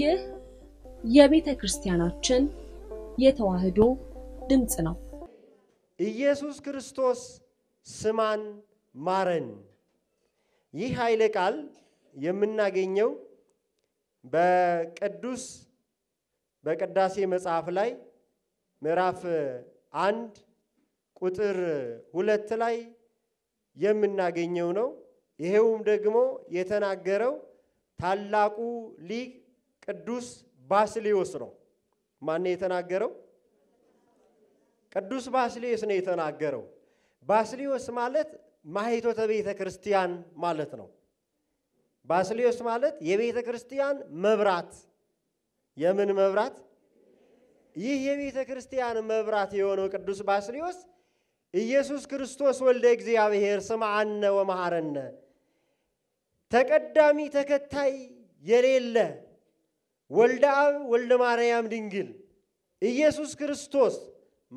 ይህ የቤተ ክርስቲያናችን የተዋህዶ ድምፅ ነው። ኢየሱስ ክርስቶስ ስማን ማረን። ይህ ኃይለ ቃል የምናገኘው በቅዱስ በቅዳሴ መጽሐፍ ላይ ምዕራፍ አንድ ቁጥር ሁለት ላይ የምናገኘው ነው። ይሄውም ደግሞ የተናገረው ታላቁ ሊቅ ቅዱስ ባስሌዎስ ነው። ማን የተናገረው? ቅዱስ ባስሌዎስ ነው የተናገረው። ባስሌዎስ ማለት ማኅቶተ ቤተ ክርስቲያን ማለት ነው። ባስሌዎስ ማለት የቤተ ክርስቲያን መብራት። የምን መብራት? ይህ የቤተ ክርስቲያን መብራት የሆነው ቅዱስ ባስሌዎስ ኢየሱስ ክርስቶስ ወልደ እግዚአብሔር ስምዐነ ወመሐረነ ተቀዳሚ ተከታይ የሌለ ወልደ አብ ወልደ ማርያም ድንግል ኢየሱስ ክርስቶስ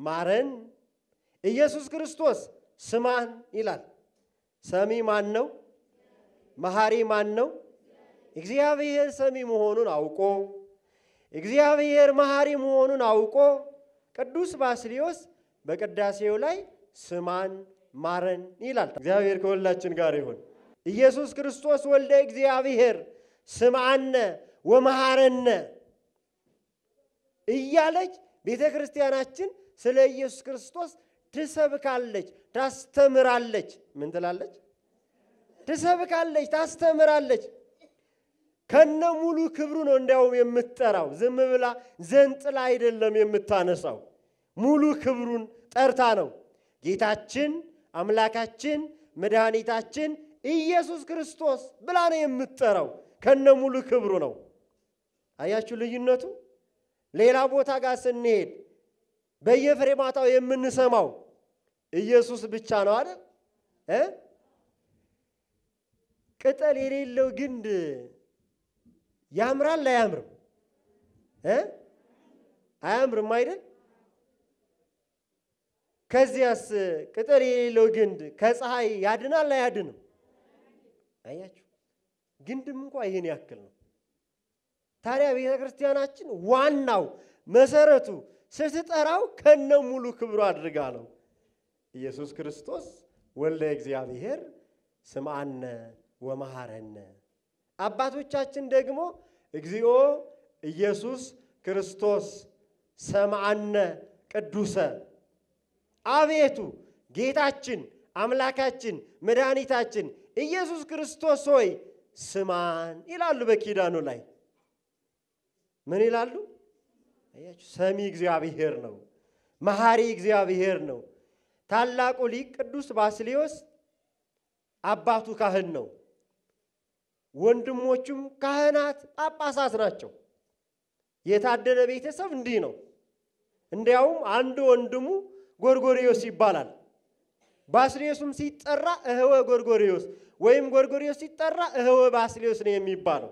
ማረን፣ ኢየሱስ ክርስቶስ ስማን ይላል። ሰሚ ማን ነው? መሐሪ ማን ነው? እግዚአብሔር ሰሚ መሆኑን አውቆ እግዚአብሔር መሐሪ መሆኑን አውቆ ቅዱስ ባስልዮስ በቅዳሴው ላይ ስማን ማረን ይላል። እግዚአብሔር ከሁላችን ጋር ይሁን። ኢየሱስ ክርስቶስ ወልደ እግዚአብሔር ስምዐነ ወመሐረነ እያለች ቤተ ክርስቲያናችን ስለ ኢየሱስ ክርስቶስ ትሰብካለች፣ ታስተምራለች። ምን ትላለች? ትሰብካለች፣ ታስተምራለች። ከነ ሙሉ ክብሩ ነው እንዲያውም የምትጠራው። ዝም ብላ ዘንጥላ አይደለም የምታነሳው። ሙሉ ክብሩን ጠርታ ነው። ጌታችን አምላካችን መድኃኒታችን ኢየሱስ ክርስቶስ ብላ ነው የምትጠራው። ከነ ሙሉ ክብሩ ነው። አያችሁ ልዩነቱ። ሌላ ቦታ ጋር ስንሄድ በየፍሬማታው የምንሰማው ኢየሱስ ብቻ ነው አይደል? ቅጠል የሌለው ግንድ ያምራል አያምርም? አያምርም አይደል? ከዚያስ ቅጠል የሌለው ግንድ ከፀሐይ ያድናል አያድንም? አያችሁ፣ ግንድም እንኳ ይህን ያክል ነው። ታዲያ ቤተ ክርስቲያናችን ዋናው መሰረቱ ስትጠራው ከነ ሙሉ ክብሩ አድርጋ ነው። ኢየሱስ ክርስቶስ ወልደ እግዚአብሔር ስምአነ ወመሐረነ። አባቶቻችን ደግሞ እግዚኦ ኢየሱስ ክርስቶስ ሰምአነ ቅዱሰ፣ አቤቱ ጌታችን አምላካችን መድኃኒታችን ኢየሱስ ክርስቶስ ሆይ ስማን ይላሉ በኪዳኑ ላይ። ምን ይላሉ? አያችሁ፣ ሰሚ እግዚአብሔር ነው፣ መሐሪ እግዚአብሔር ነው። ታላቁ ሊቅ ቅዱስ ባስሊዮስ አባቱ ካህን ነው። ወንድሞቹም ካህናት፣ ጳጳሳት ናቸው። የታደለ ቤተሰብ እንዲህ ነው። እንዲያውም አንድ ወንድሙ ጎርጎሪዮስ ይባላል። ባስልዮስም ሲጠራ እህወ ጎርጎሪዮስ ወይም ጎርጎሪዮስ ሲጠራ እህወ ባስልዮስ ነው የሚባለው።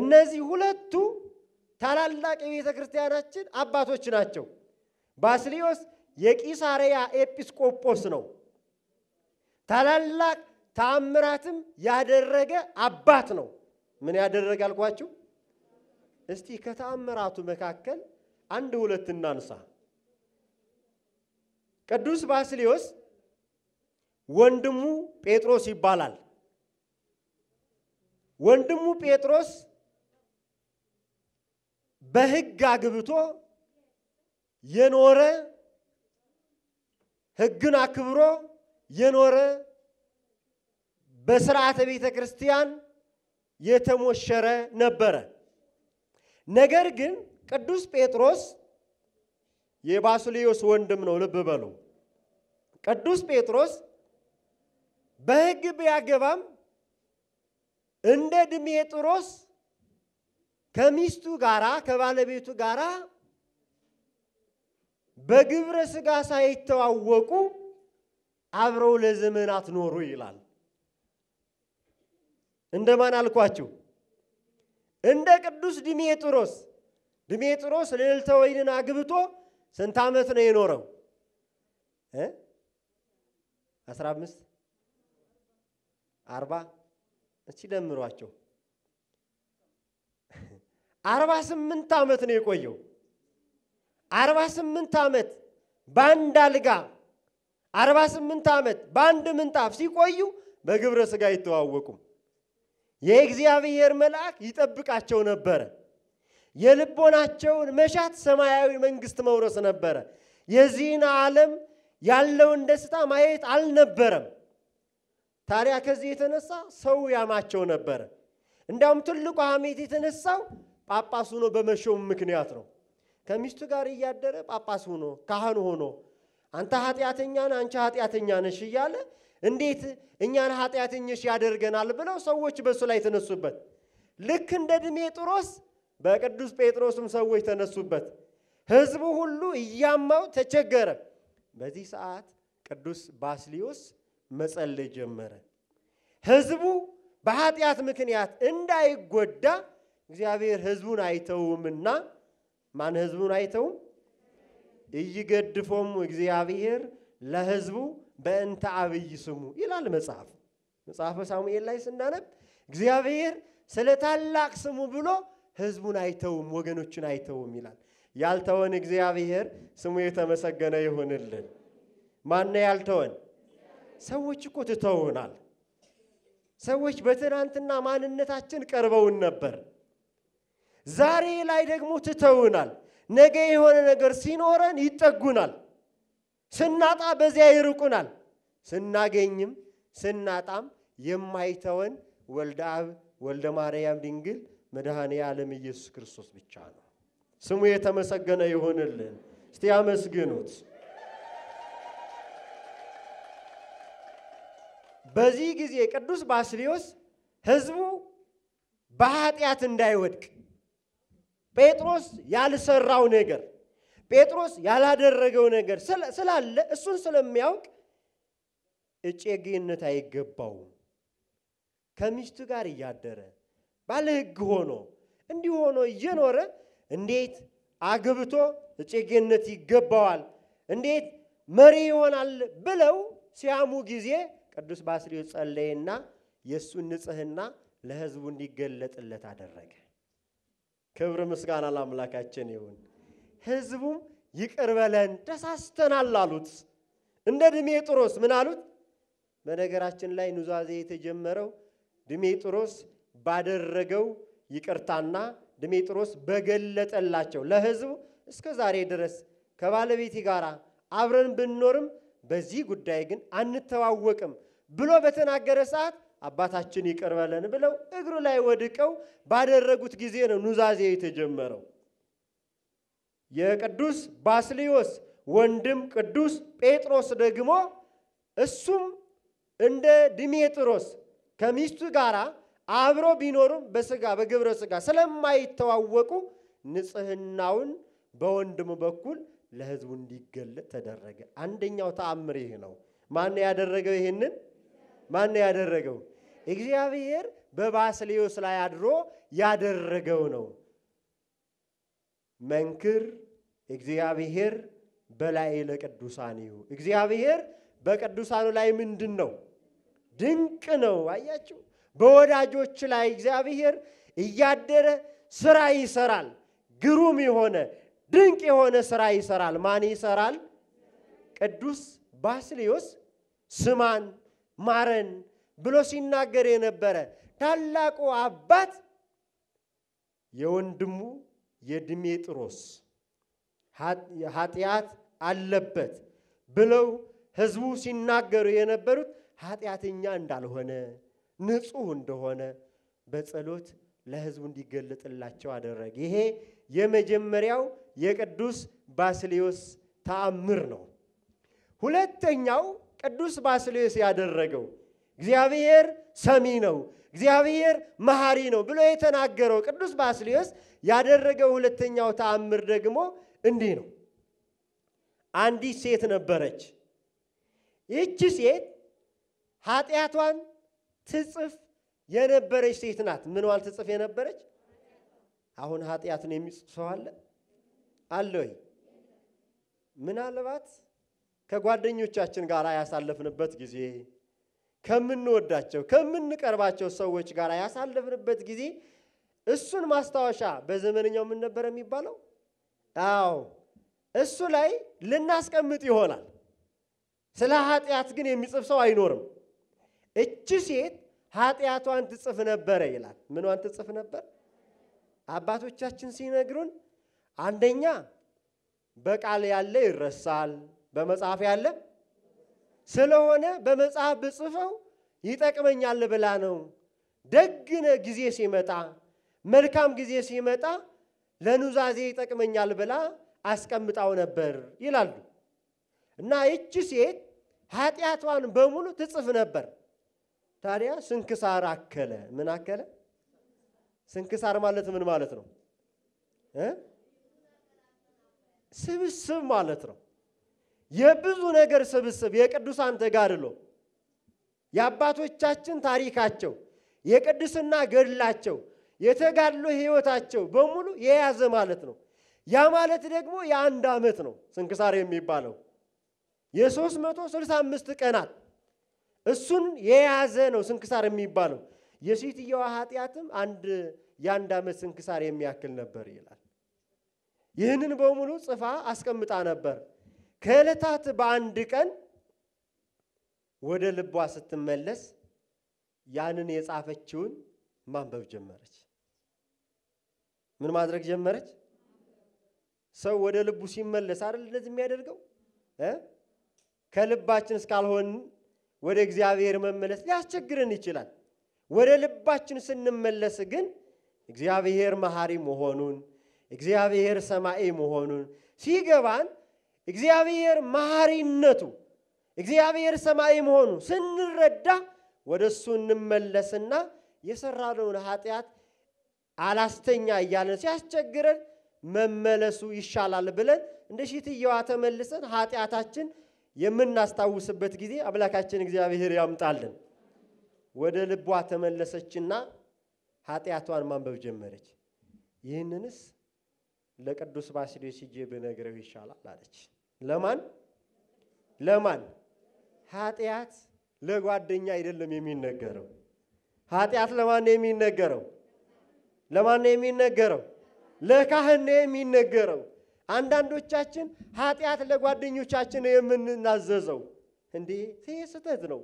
እነዚህ ሁለቱ ታላላቅ የቤተ ክርስቲያናችን አባቶች ናቸው። ባስሊዮስ የቂሳሪያ ኤጲስቆጶስ ነው። ታላላቅ ተአምራትም ያደረገ አባት ነው። ምን ያደረገ አልኳችሁ? እስቲ ከተአምራቱ መካከል አንድ ሁለት እናንሳ። ቅዱስ ባስሊዮስ ወንድሙ ጴጥሮስ ይባላል። ወንድሙ ጴጥሮስ በህግ አግብቶ የኖረ ህግን አክብሮ የኖረ በስርዓተ ቤተ ክርስቲያን የተሞሸረ ነበረ። ነገር ግን ቅዱስ ጴጥሮስ የባስሌዮስ ወንድም ነው። ልብ በሉ። ቅዱስ ጴጥሮስ በህግ ቢያገባም እንደ ድሜጥሮስ ከሚስቱ ጋራ ከባለቤቱ ጋራ በግብረ ስጋ ሳይተዋወቁ አብረው ለዘመናት ኖሩ ይላል። እንደማን አልኳችሁ? እንደ ቅዱስ ዲሜጥሮስ። ዲሜጥሮስ ልዕልተ ወይንን አግብቶ ስንት ዓመት ነው የኖረው? አስራ አምስት አርባ እስቲ ደምሯቸው አርባ ስምንት ዓመት ነው የቆየው። አርባ ስምንት ዓመት በአንድ አልጋ አርባ ስምንት ዓመት በአንድ ምንጣፍ ሲቆዩ በግብረ ሥጋ አይተዋወቁም። የእግዚአብሔር መልአክ ይጠብቃቸው ነበረ። የልቦናቸውን መሻት ሰማያዊ መንግሥት መውረስ ነበረ። የዚህን ዓለም ያለውን ደስታ ማየት አልነበረም። ታዲያ ከዚህ የተነሳ ሰው ያማቸው ነበረ። እንዲያውም ትልቁ ሐሜት የተነሳው ጳጳስ ሆኖ በመሾም ምክንያት ነው። ከሚስቱ ጋር እያደረ ጳጳስ ሆኖ ካህን ሆኖ አንተ ኃጢአተኛ ነህ፣ አንቺ ኃጢአተኛ ነሽ እያለ እንዴት እኛን ኃጢአተኞች ያደርገናል ብለው ሰዎች በእሱ ላይ ተነሱበት። ልክ እንደ ድሜጥሮስ በቅዱስ ጴጥሮስም ሰዎች ተነሱበት። ህዝቡ ሁሉ እያማው ተቸገረ። በዚህ ሰዓት ቅዱስ ባስሊዮስ መጸለይ ጀመረ። ህዝቡ በኃጢአት ምክንያት እንዳይጎዳ እግዚአብሔር ሕዝቡን አይተውምና ማን ሕዝቡን አይተውም? እይገድፎም እግዚአብሔር ለሕዝቡ በእንተ አብይ ስሙ ይላል መጽሐፍ። መጽሐፈ ሳሙኤል ላይ ስናነብ እግዚአብሔር ስለ ታላቅ ስሙ ብሎ ሕዝቡን አይተውም፣ ወገኖችን አይተውም ይላል። ያልተወን እግዚአብሔር ስሙ የተመሰገነ ይሁንልን። ማነው ያልተወን? ሰዎች እኮ ትተውናል። ሰዎች በትናንትና ማንነታችን ቀርበውን ነበር። ዛሬ ላይ ደግሞ ትተውናል። ነገ የሆነ ነገር ሲኖረን ይጠጉናል። ስናጣ በዚያ ይርቁናል። ስናገኝም ስናጣም የማይተወን ወልደ አብ ወልደ ማርያም ድንግል መድኃኔ ዓለም ኢየሱስ ክርስቶስ ብቻ ነው። ስሙ የተመሰገነ ይሆንልን። እስቲ ያመስግኑት። በዚህ ጊዜ ቅዱስ ባስልዮስ ሕዝቡ በኃጢአት እንዳይወድቅ ጴጥሮስ ያልሰራው ነገር ጴጥሮስ ያላደረገው ነገር ስላለ እሱን ስለሚያውቅ እጨጌነት አይገባውም። ከሚስቱ ጋር እያደረ ባለ ሕግ ሆኖ እንዲህ ሆኖ እየኖረ እንዴት አግብቶ እጨጌነት ይገባዋል? እንዴት መሪ ይሆናል? ብለው ሲያሙ ጊዜ ቅዱስ ባስልዮስ ጸለየና የእሱን ንጽሕና ለሕዝቡ እንዲገለጥለት አደረገ። ክብር ምስጋና ለአምላካችን ይሁን። ህዝቡም ይቅር በለን ተሳስተናል አሉት። እንደ ድሜጥሮስ ምን አሉት? በነገራችን ላይ ኑዛዜ የተጀመረው ድሜጥሮስ ባደረገው ይቅርታና ድሜጥሮስ በገለጠላቸው ለህዝቡ እስከ ዛሬ ድረስ ከባለቤቴ ጋር አብረን ብንኖርም በዚህ ጉዳይ ግን አንተዋወቅም ብሎ በተናገረ ሰዓት አባታችን ይቅር በለን ብለው እግሩ ላይ ወድቀው ባደረጉት ጊዜ ነው ኑዛዜ የተጀመረው። የቅዱስ ባስሊዮስ ወንድም ቅዱስ ጴጥሮስ ደግሞ እሱም እንደ ድሜጥሮስ ከሚስቱ ጋር አብሮ ቢኖሩም በስጋ በግብረ ስጋ ስለማይተዋወቁ ንጽህናውን በወንድሙ በኩል ለህዝቡ እንዲገለጥ ተደረገ። አንደኛው ተአምር ይህ ነው። ማን ያደረገው ይህንን? ማን ነው ያደረገው? እግዚአብሔር በባስሌዮስ ላይ አድሮ ያደረገው ነው። መንክር እግዚአብሔር በላይ ለቅዱሳን ይሁ እግዚአብሔር በቅዱሳኑ ላይ ምንድን ነው ድንቅ ነው። አያችሁ፣ በወዳጆች ላይ እግዚአብሔር እያደረ ስራ ይሰራል። ግሩም የሆነ ድንቅ የሆነ ስራ ይሰራል። ማን ይሰራል? ቅዱስ ባስሌዮስ ስማን ማረን ብሎ ሲናገር የነበረ ታላቁ አባት የወንድሙ የድሜጥሮስ ኃጢአት አለበት ብለው ህዝቡ ሲናገሩ የነበሩት ኃጢአተኛ እንዳልሆነ ንጹህ እንደሆነ በጸሎት ለህዝቡ እንዲገለጥላቸው አደረገ። ይሄ የመጀመሪያው የቅዱስ ባስልዮስ ተአምር ነው። ሁለተኛው ቅዱስ ባስልዮስ ያደረገው እግዚአብሔር ሰሚ ነው፣ እግዚአብሔር መሐሪ ነው ብሎ የተናገረው ቅዱስ ባስልዮስ ያደረገው ሁለተኛው ተአምር ደግሞ እንዲህ ነው። አንዲት ሴት ነበረች። ይህች ሴት ኃጢአቷን ትጽፍ የነበረች ሴት ናት። ምንዋል ትጽፍ የነበረች አሁን ኃጢአትን የሚጽፍ ሰው አለ አለ ወይ? ምናልባት ከጓደኞቻችን ጋር ያሳለፍንበት ጊዜ፣ ከምንወዳቸው ከምንቀርባቸው ሰዎች ጋር ያሳለፍንበት ጊዜ እሱን ማስታወሻ በዘመነኛው ምን ነበር የሚባለው? አዎ እሱ ላይ ልናስቀምጥ ይሆናል። ስለ ኃጢአት ግን የሚጽፍ ሰው አይኖርም። እቺ ሴት ኃጢአቷን ትጽፍ ነበረ ይላል። ምኗን ትጽፍ ነበር? አባቶቻችን ሲነግሩን አንደኛ በቃል ያለ ይረሳል በመጽሐፍ ያለ ስለሆነ በመጽሐፍ ብጽፈው ይጠቅመኛል ብላ ነው። ደግነ ጊዜ ሲመጣ መልካም ጊዜ ሲመጣ ለኑዛዜ ይጠቅመኛል ብላ አስቀምጣው ነበር ይላሉ። እና ይቺ ሴት ኃጢአቷን በሙሉ ትጽፍ ነበር። ታዲያ ስንክሳር አከለ። ምን አከለ? ስንክሳር ማለት ምን ማለት ነው? ስብስብ ማለት ነው። የብዙ ነገር ስብስብ የቅዱሳን ተጋድሎ የአባቶቻችን ታሪካቸው የቅድስና ገድላቸው የተጋድሎ ህይወታቸው በሙሉ የያዘ ማለት ነው። ያ ማለት ደግሞ የአንድ ዓመት ነው ስንክሳር የሚባለው የ365 ቀናት እሱን የያዘ ነው ስንክሳር የሚባለው። የሴትየዋ ኃጢአትም አንድ የአንድ ዓመት ስንክሳር የሚያክል ነበር ይላል። ይህንን በሙሉ ጽፋ አስቀምጣ ነበር። ከዕለታት በአንድ ቀን ወደ ልቧ ስትመለስ ያንን የጻፈችውን ማንበብ ጀመረች። ምን ማድረግ ጀመረች? ሰው ወደ ልቡ ሲመለስ አይደል እንደዚህ የሚያደርገው? ከልባችን እስካልሆን ወደ እግዚአብሔር መመለስ ሊያስቸግርን ይችላል። ወደ ልባችን ስንመለስ ግን እግዚአብሔር መሐሪ መሆኑን እግዚአብሔር ሰማኤ መሆኑን ሲገባን እግዚአብሔር መሐሪነቱ፣ እግዚአብሔር ሰማይ መሆኑ ስንረዳ ወደ እሱ እንመለስና የሰራነውን ኃጢአት አላስተኛ እያለን ሲያስቸግረን መመለሱ ይሻላል ብለን እንደ ሽትየዋ ተመልሰን ኃጢአታችን የምናስታውስበት ጊዜ አምላካችን እግዚአብሔር ያምጣልን። ወደ ልቧ ተመለሰችና ኃጢአቷን ማንበብ ጀመረች። ይህንንስ ለቅዱስ ባስልዮስ ሂጄ ብነግረው ይሻላል አለች። ለማን ለማን? ኃጢአት ለጓደኛ አይደለም የሚነገረው። ኃጢአት ለማን ነው የሚነገረው? ለማን ነው የሚነገረው? ለካህን ነው የሚነገረው። አንዳንዶቻችን ኃጢአት ለጓደኞቻችን ነው የምንናዘዘው። እንዴ ይህ ስህተት ነው።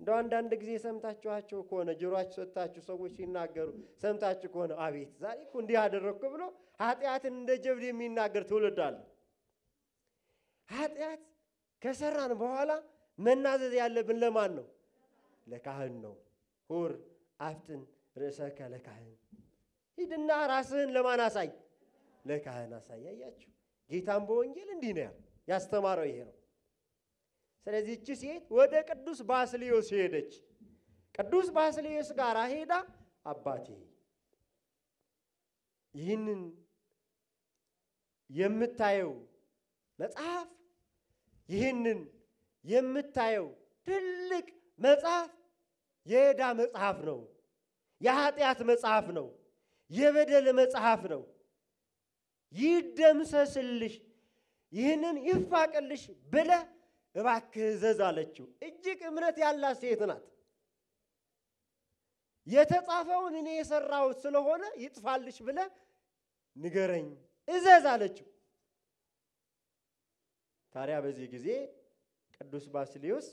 እንደው አንዳንድ ጊዜ ሰምታችኋቸው ከሆነ ጆሮአችሁ ሰጥታችሁ ሰዎች ሲናገሩ ሰምታችሁ ከሆነ አቤት ዛሬ እኮ እንዲህ አደረግኩ ብሎ ኃጢአትን እንደ ጀብድ የሚናገር ትውልድ አለ። ኃጢአት ከሰራን በኋላ መናዘዝ ያለብን ለማን ነው? ለካህን ነው። ሁር አፍጥን ርዕሰከ ለካህን፣ ሂድና ራስህን ለማን አሳይ? ለካህን አሳይ። አያችሁ፣ ጌታም በወንጌል እንዲህ ነው ያስተማረው ይሄ ነው። ስለዚህ እቺ ሴት ወደ ቅዱስ ባስልዮስ ሄደች። ቅዱስ ባስልዮስ ጋር ሄዳ አባቴ ይህንን የምታየው መጽሐፍ ይህንን የምታየው ትልቅ መጽሐፍ የዕዳ መጽሐፍ ነው። የኃጢአት መጽሐፍ ነው። የበደል መጽሐፍ ነው። ይደምሰስልሽ፣ ይህንን ይፋቀልሽ ብለህ እባክህ እዘዝ አለችው። እጅግ እምነት ያላት ሴት ናት። የተጻፈውን እኔ የሰራሁት ስለሆነ ይጥፋልሽ ብለህ ንገረኝ፣ እዘዝ አለችው። ታዲያ በዚህ ጊዜ ቅዱስ ባስሊዮስ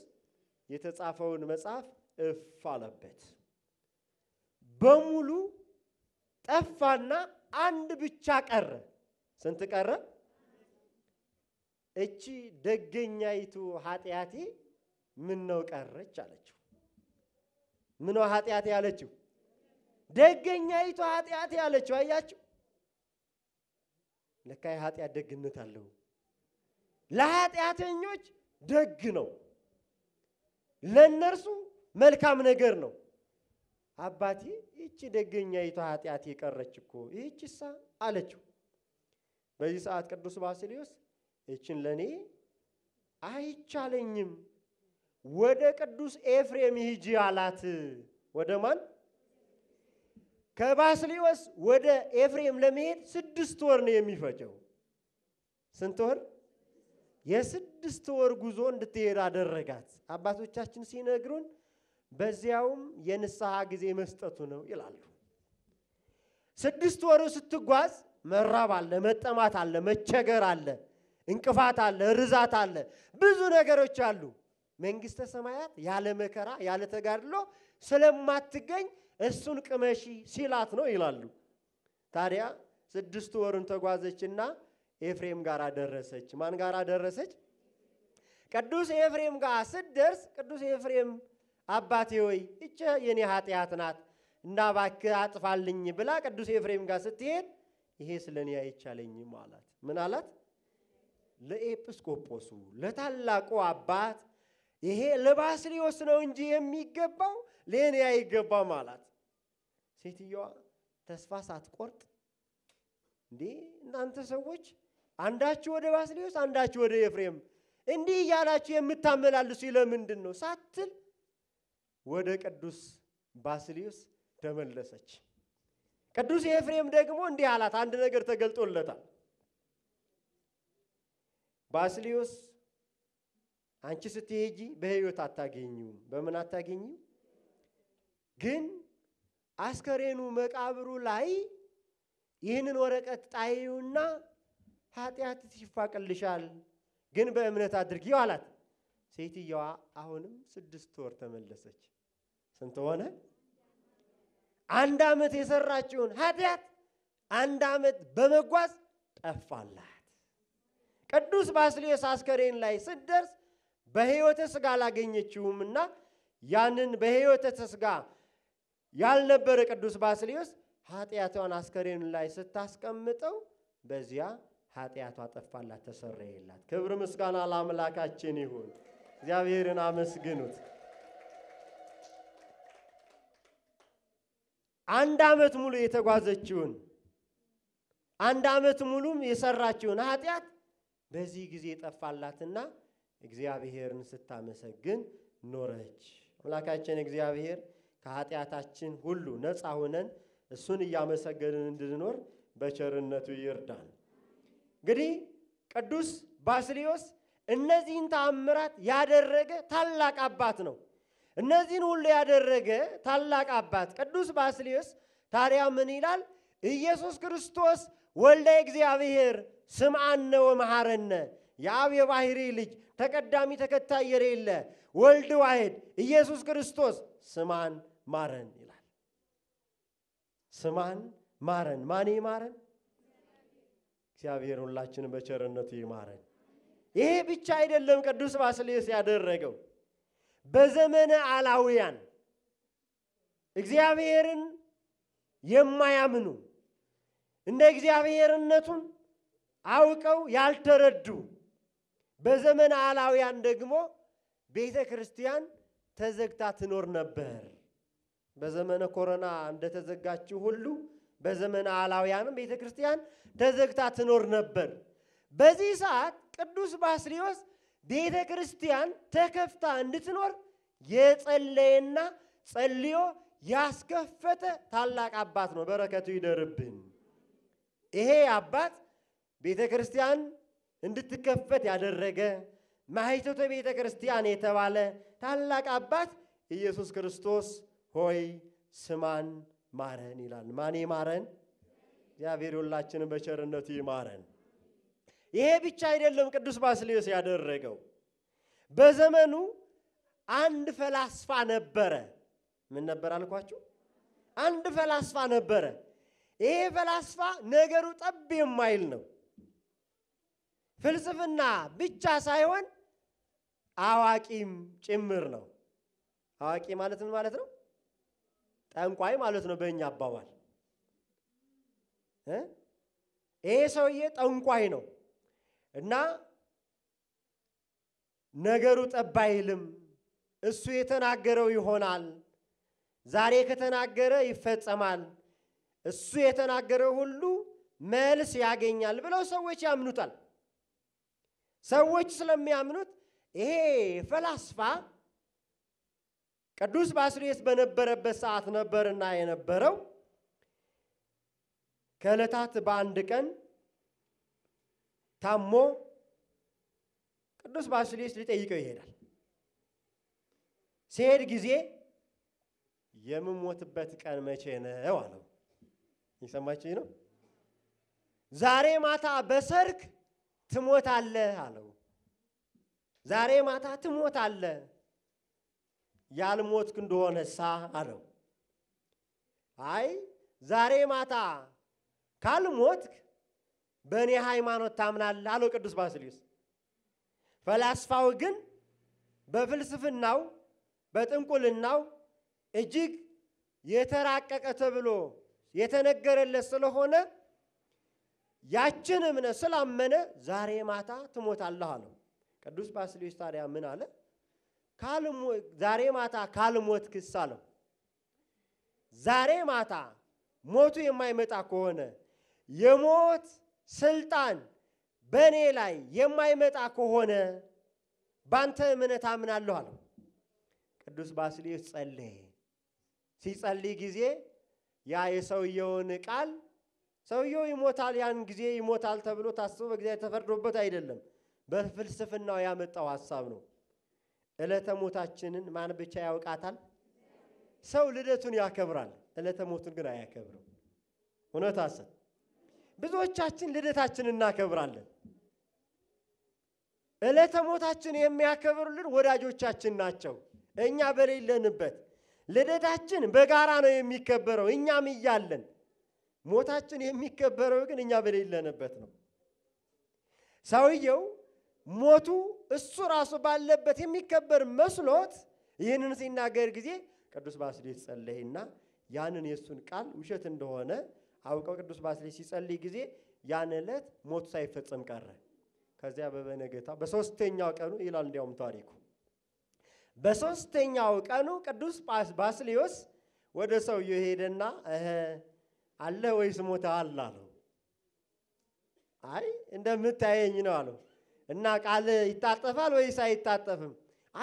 የተጻፈውን መጽሐፍ እፍ አለበት። በሙሉ ጠፋና አንድ ብቻ ቀረ። ስንት ቀረ? እቺ ደገኛይቱ ኃጢአቴ ነው ቀረች አለችው። ምን ነው ኃጢአቴ አለችው። ደገኛይቱ ኃጢአቴ አለችው። አያችሁ፣ ለካ የኃጢአት ደግነት አለው። ለኃጢአተኞች ደግ ነው፣ ለእነርሱ መልካም ነገር ነው። አባቴ ይህቺ ደገኛይቷ ኃጢአት የቀረች እኮ ይህቺሳ አለችው። በዚህ ሰዓት ቅዱስ ባስልዮስ ይችን ለእኔ አይቻለኝም፣ ወደ ቅዱስ ኤፍሬም ሂጂ አላት። ወደ ማን? ከባስልዮስ ወደ ኤፍሬም ለመሄድ ስድስት ወር ነው የሚፈጀው። ስንት ወር? የስድስት ወር ጉዞ እንድትሄድ አደረጋት። አባቶቻችን ሲነግሩን በዚያውም የንስሐ ጊዜ መስጠቱ ነው ይላሉ። ስድስት ወሩ ስትጓዝ መራብ አለ፣ መጠማት አለ፣ መቸገር አለ፣ እንቅፋት አለ፣ ርዛት አለ፣ ብዙ ነገሮች አሉ። መንግሥተ ሰማያት ያለ መከራ ያለ ተጋድሎ ስለማትገኝ እሱን ቅመሺ ሲላት ነው ይላሉ። ታዲያ ስድስት ወሩን ተጓዘችና ኤፍሬም ጋር ደረሰች። ማን ጋር ደረሰች? ቅዱስ ኤፍሬም ጋር ስትደርስ ቅዱስ ኤፍሬም አባቴ ሆይ እቸ የኔ ኃጢአት ናት እና እባክህ አጥፋልኝ ብላ ቅዱስ ኤፍሬም ጋር ስትሄድ ይሄ ስለ እኔ አይቻለኝም አላት። ምን አላት? ለኤጲስቆጶሱ ለታላቁ አባት ይሄ ለባስልዮስ ነው እንጂ የሚገባው ለእኔ አይገባም አላት። ሴትየዋ ተስፋ ሳትቆርጥ እንዴ እናንተ ሰዎች አንዳችሁ ወደ ባስልዮስ፣ አንዳችሁ ወደ ኤፍሬም እንዲህ እያላችሁ የምታመላልሱ ለምንድን ነው ሳትል ወደ ቅዱስ ባስልዮስ ተመለሰች። ቅዱስ ኤፍሬም ደግሞ እንዲህ አላት። አንድ ነገር ተገልጦለታል። ባስልዮስ አንቺ ስትሄጂ በሕይወት አታገኙም። በምን አታገኙም? ግን አስከሬኑ መቃብሩ ላይ ይህንን ወረቀት ጣይውና ኃጢአት ይፋቀልሻል፣ ግን በእምነት አድርጊው አላት። ሴትየዋ አሁንም ስድስት ወር ተመለሰች። ስንት ሆነ? አንድ ዓመት የሰራችውን ኃጢአት አንድ ዓመት በመጓዝ ጠፋላት። ቅዱስ ባስልዮስ አስከሬን ላይ ስትደርስ በሕይወተ ሥጋ አላገኘችውምና ያንን በሕይወተ ሥጋ ያልነበረ ቅዱስ ባስልዮስ ኃጢአቷን አስከሬኑ ላይ ስታስቀምጠው በዚያ ኃጢአቷ ጠፋላት፣ ተሰረየላት። ክብር ምስጋና ለአምላካችን ይሁን። እግዚአብሔርን አመስግኑት። አንድ ዓመት ሙሉ የተጓዘችውን አንድ ዓመት ሙሉም የሰራችውን ኃጢአት በዚህ ጊዜ ጠፋላትና እግዚአብሔርን ስታመሰግን ኖረች። አምላካችን እግዚአብሔር ከኃጢአታችን ሁሉ ነፃ ሆነን እሱን እያመሰገንን እንድንኖር በቸርነቱ ይርዳን። እንግዲህ ቅዱስ ባስልዮስ እነዚህን ተአምራት ያደረገ ታላቅ አባት ነው። እነዚህን ሁሉ ያደረገ ታላቅ አባት ቅዱስ ባስሊዮስ ታዲያ ምን ይላል? ኢየሱስ ክርስቶስ ወልደ እግዚአብሔር ስምዐነ ወመሐረነ የአብ የባሕሪ ልጅ ተቀዳሚ ተከታይ የሌለ ወልድ ዋሕድ ኢየሱስ ክርስቶስ ስማን ማረን ይላል። ስማን ማረን። ማን ማረን? እግዚአብሔር ሁላችንም በቸርነቱ ይማረን። ይሄ ብቻ አይደለም ቅዱስ ባስልዮስ ያደረገው። በዘመነ አላውያን እግዚአብሔርን የማያምኑ እንደ እግዚአብሔርነቱን አውቀው ያልተረዱ በዘመነ አላውያን ደግሞ ቤተ ክርስቲያን ተዘግታ ትኖር ነበር። በዘመነ ኮረና እንደተዘጋችው ሁሉ በዘመነ አላውያንም ቤተ ክርስቲያን ተዘግታ ትኖር ነበር። በዚህ ሰዓት ቅዱስ ባስሊዮስ ቤተ ክርስቲያን ተከፍታ እንድትኖር የጸለየና ጸልዮ ያስከፈተ ታላቅ አባት ነው። በረከቱ ይደርብን። ይሄ አባት ቤተ ክርስቲያን እንድትከፈት ያደረገ ማኅቶተ ቤተ ክርስቲያን የተባለ ታላቅ አባት ኢየሱስ ክርስቶስ ሆይ ስማን ማረን ይላል። ማን ማረን? እግዚአብሔር ሁላችንም በቸርነቱ ይማረን። ይሄ ብቻ አይደለም ቅዱስ ባስልዮስ ያደረገው። በዘመኑ አንድ ፈላስፋ ነበረ። ምን ነበር አልኳችሁ? አንድ ፈላስፋ ነበረ። ይሄ ፈላስፋ ነገሩ ጠብ የማይል ነው። ፍልስፍና ብቻ ሳይሆን አዋቂም ጭምር ነው። አዋቂ ማለት ምን ማለት ነው? ጠንቋይ ማለት ነው በእኛ አባባል። ይሄ ሰውዬ ጠንቋይ ነው እና ነገሩ ጠብ አይልም። እሱ የተናገረው ይሆናል። ዛሬ ከተናገረ ይፈጸማል። እሱ የተናገረው ሁሉ መልስ ያገኛል ብለው ሰዎች ያምኑታል። ሰዎች ስለሚያምኑት ይሄ ፈላስፋ ቅዱስ ባስልዮስ በነበረበት ሰዓት ነበርና የነበረው ከዕለታት በአንድ ቀን ታሞ ቅዱስ ባስልዮስ ሊጠይቀው ይሄዳል። ሲሄድ ጊዜ የምሞትበት ቀን መቼ ነው አለው። ይሰማችኝ ነው። ዛሬ ማታ በሰርክ ትሞታለህ አለው። ዛሬ ማታ ትሞታለህ ያልሞትክ እንደሆነሳ አለው። አይ ዛሬ ማታ ካልሞትክ በእኔ ሃይማኖት ታምናለህ አለው ቅዱስ ባስልዮስ። ፈላስፋው ግን በፍልስፍናው በጥንቁልናው እጅግ የተራቀቀ ተብሎ የተነገረለት ስለሆነ ያችን እምነት ስላመነ ዛሬ ማታ ትሞታለህ አለው። ቅዱስ ባስልዮስ ታዲያ ምን አለ? ዛሬ ማታ ካልሞት ክስ አለው። ዛሬ ማታ ሞቱ የማይመጣ ከሆነ የሞት ስልጣን በእኔ ላይ የማይመጣ ከሆነ ባንተ እምነት አምናለሁ አለው። ቅዱስ ባስልዮስ ጸለየ። ሲጸልይ ጊዜ ያ የሰውየውን ቃል ሰውየው ይሞታል፣ ያን ጊዜ ይሞታል ተብሎ ታስቦ በጊዜ ተፈርዶበት አይደለም። በፍልስፍናው ያመጣው ሀሳብ ነው። ዕለተ ሞታችንን ማን ብቻ ያውቃታል? ሰው ልደቱን ያከብራል፣ ዕለተ ሞቱን ግን አያከብርም። እውነት አሰብ ብዙዎቻችን ልደታችን እናከብራለን። ዕለተ ሞታችን የሚያከብሩልን ወዳጆቻችን ናቸው። እኛ በሌለንበት ልደታችን በጋራ ነው የሚከበረው፣ እኛም እያለን። ሞታችን የሚከበረው ግን እኛ በሌለንበት ነው። ሰውየው ሞቱ እሱ ራሱ ባለበት የሚከበር መስሎት ይህንን ሲናገር ጊዜ ቅዱስ ባስሌት ጸለይና ያንን የእሱን ቃል ውሸት እንደሆነ አውቀው ቅዱስ ባስሌት ሲጸልይ ጊዜ ያን ዕለት ሞቱ ሳይፈጸም ቀረ። ከዚያ በበነገታ በሶስተኛው ቀኑ ይላል እንዲያውም ታሪኩ በሶስተኛው ቀኑ ቅዱስ ባስሌዮስ ወደ ሰውየው ሄደና አለ ወይስ ሞተሃል አለው። አይ እንደምታየኝ ነው አለው። እና ቃል ይታጠፋል ወይስ አይታጠፍም?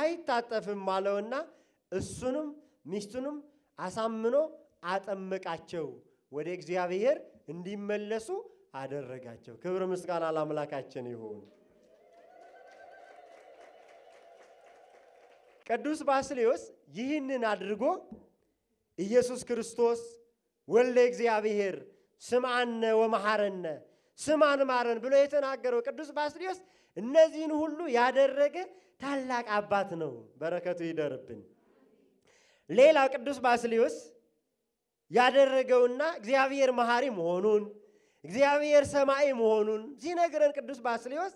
አይታጠፍም አለውና እሱንም ሚስቱንም አሳምኖ አጠመቃቸው። ወደ እግዚአብሔር እንዲመለሱ አደረጋቸው። ክብር ምስጋና ለአምላካችን ይሁን። ቅዱስ ባስሌዎስ ይህንን አድርጎ ኢየሱስ ክርስቶስ ወልደ እግዚአብሔር ስምዐነ ወመሐረነ ስማን ማረን ብሎ የተናገረው ቅዱስ ባስልዮስ እነዚህን ሁሉ ያደረገ ታላቅ አባት ነው። በረከቱ ይደርብን። ሌላው ቅዱስ ባስልዮስ ያደረገውና እግዚአብሔር መሐሪ መሆኑን እግዚአብሔር ሰማይ መሆኑን ሲነግረን ቅዱስ ባስልዮስ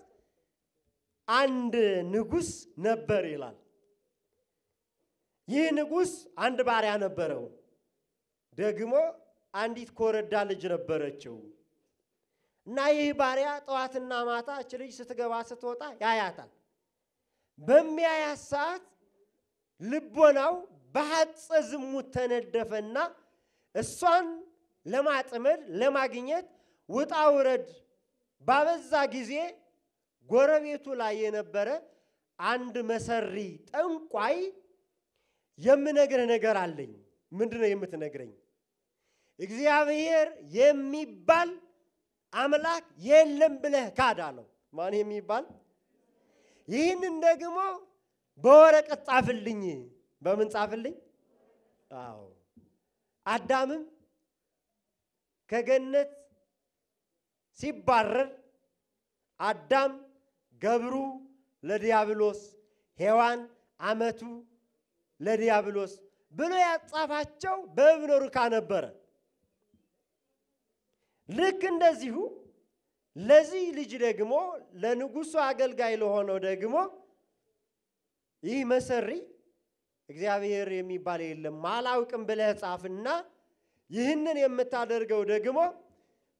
አንድ ንጉሥ ነበር ይላል። ይህ ንጉሥ አንድ ባሪያ ነበረው፣ ደግሞ አንዲት ኮረዳ ልጅ ነበረችው። እና ይህ ባሪያ ጠዋትና ማታ እች ልጅ ስትገባ ስትወጣ ያያታል። በሚያያት ሰዓት ልቦናው በሐፀ ዝሙት ተነደፈና እሷን ለማጥመድ ለማግኘት ውጣ ውረድ ባበዛ ጊዜ ጎረቤቱ ላይ የነበረ አንድ መሰሪ ጠንቋይ የምነግርህ ነገር አለኝ። ምንድነው ነው የምትነግረኝ? እግዚአብሔር የሚባል አምላክ የለም ብለህ ካድ አለው። ማን የሚባል ይህንን ደግሞ በወረቀት ጻፍልኝ። በምን ጻፍልኝ? አዎ አዳምም ከገነት ሲባረር አዳም ገብሩ ለዲያብሎስ ሔዋን አመቱ ለዲያብሎስ ብሎ ያጻፋቸው በእብነ ሩካ ነበረ። ልክ እንደዚሁ ለዚህ ልጅ ደግሞ ለንጉሱ አገልጋይ ለሆነው ደግሞ ይህ መሰሪ እግዚአብሔር የሚባል የለም አላውቅም ብለህ ጻፍና ይህንን የምታደርገው ደግሞ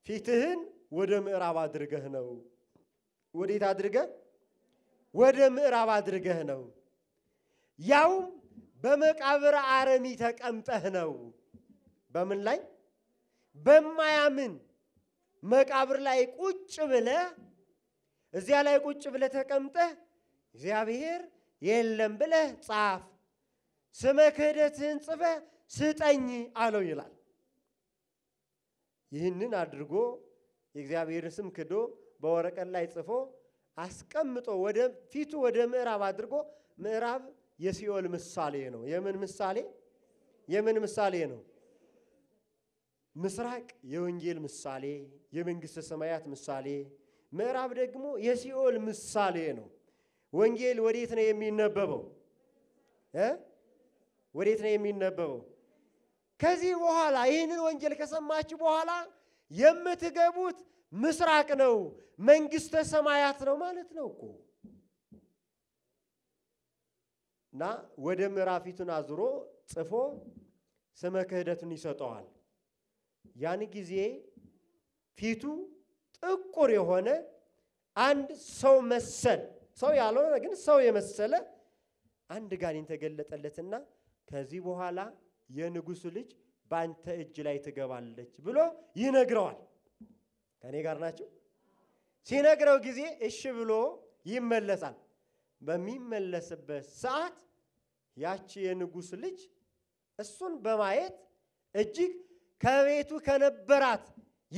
ፊትህን ወደ ምዕራብ አድርገህ ነው። ወዴት አድርገህ? ወደ ምዕራብ አድርገህ ነው። ያውም በመቃብር አረሚ ተቀምጠህ ነው። በምን ላይ? በማያምን መቃብር ላይ ቁጭ ብለ እዚያ ላይ ቁጭ ብለ ተቀምጠ እግዚአብሔር የለም ብለ ጻፍ፣ ስመ ክህደትህን ጽፈ ስጠኝ አለው ይላል። ይህንን አድርጎ የእግዚአብሔር ስም ክዶ በወረቀት ላይ ጽፎ አስቀምጦ ወደ ፊቱ ወደ ምዕራብ አድርጎ ምዕራብ የሲኦል ምሳሌ ነው። የምን ምሳሌ? የምን ምሳሌ ነው? ምስራቅ የወንጌል ምሳሌ፣ የመንግሥተ ሰማያት ምሳሌ፣ ምዕራብ ደግሞ የሲኦል ምሳሌ ነው። ወንጌል ወዴት ነው የሚነበበው? ወዴት ነው የሚነበበው? ከዚህ በኋላ ይህንን ወንጌል ከሰማችሁ በኋላ የምትገቡት ምስራቅ ነው፣ መንግሥተ ሰማያት ነው ማለት ነው እኮ እና ወደ ምዕራፊቱን አዙሮ ጽፎ ስመ ክህደቱን ይሰጠዋል። ያን ጊዜ ፊቱ ጥቁር የሆነ አንድ ሰው መሰል ሰው ያልሆነ ግን ሰው የመሰለ አንድ ጋኔን ተገለጠለትና ከዚህ በኋላ የንጉሱ ልጅ በአንተ እጅ ላይ ትገባለች ብሎ ይነግረዋል። ከእኔ ጋር ናቸው። ሲነግረው ጊዜ እሺ ብሎ ይመለሳል። በሚመለስበት ሰዓት ያቺ የንጉስ ልጅ እሱን በማየት እጅግ ከቤቱ ከነበራት